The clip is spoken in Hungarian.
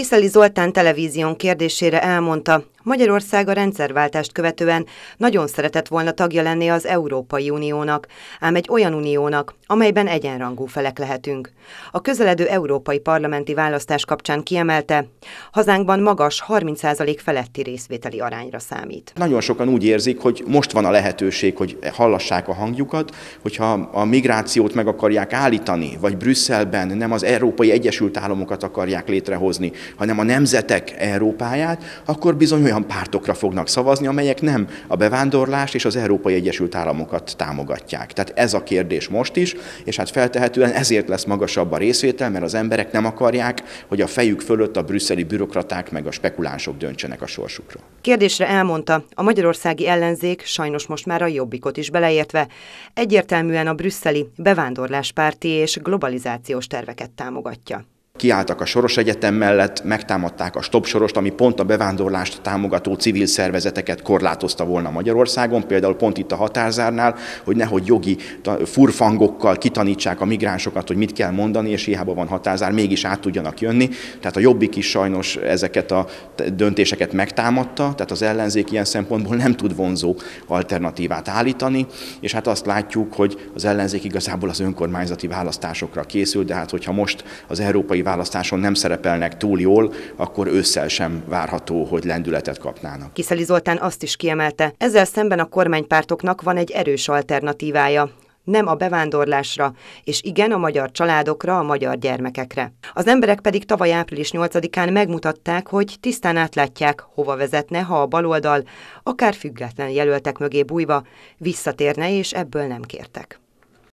Kiszeli Zoltán televízión kérdésére elmondta, Magyarország a rendszerváltást követően nagyon szeretett volna tagja lenni az Európai Uniónak, ám egy olyan uniónak, amelyben egyenrangú felek lehetünk. A közeledő európai parlamenti választás kapcsán kiemelte, hazánkban magas 30% feletti részvételi arányra számít. Nagyon sokan úgy érzik, hogy most van a lehetőség, hogy hallassák a hangjukat, hogyha a migrációt meg akarják állítani, vagy Brüsszelben nem az Európai Egyesült Államokat akarják létrehozni, hanem a nemzetek Európáját, akkor bizony, olyan pártokra fognak szavazni, amelyek nem a bevándorlást és az Európai Egyesült Államokat támogatják. Tehát ez a kérdés most is, és hát feltehetően ezért lesz magasabb a részvétel, mert az emberek nem akarják, hogy a fejük fölött a brüsszeli bürokraták meg a spekulánsok döntsenek a sorsukról. Kérdésre elmondta, a magyarországi ellenzék sajnos most már a jobbikot is beleértve, egyértelműen a brüsszeli bevándorláspárti és globalizációs terveket támogatja kiálltak a Soros Egyetem mellett, megtámadták a Stop Sorost, ami pont a bevándorlást támogató civil szervezeteket korlátozta volna Magyarországon, például pont itt a határzárnál, hogy nehogy jogi furfangokkal kitanítsák a migránsokat, hogy mit kell mondani, és hiába van határzár, mégis át tudjanak jönni. Tehát a jobbik is sajnos ezeket a döntéseket megtámadta, tehát az ellenzék ilyen szempontból nem tud vonzó alternatívát állítani, és hát azt látjuk, hogy az ellenzék igazából az önkormányzati választásokra készül, de hát hogyha most az európai választáson nem szerepelnek túl jól, akkor ősszel sem várható, hogy lendületet kapnának. Kiszeli Zoltán azt is kiemelte, ezzel szemben a kormánypártoknak van egy erős alternatívája, nem a bevándorlásra, és igen a magyar családokra, a magyar gyermekekre. Az emberek pedig tavaly április 8-án megmutatták, hogy tisztán átlátják, hova vezetne, ha a baloldal, akár független jelöltek mögé bújva, visszatérne, és ebből nem kértek.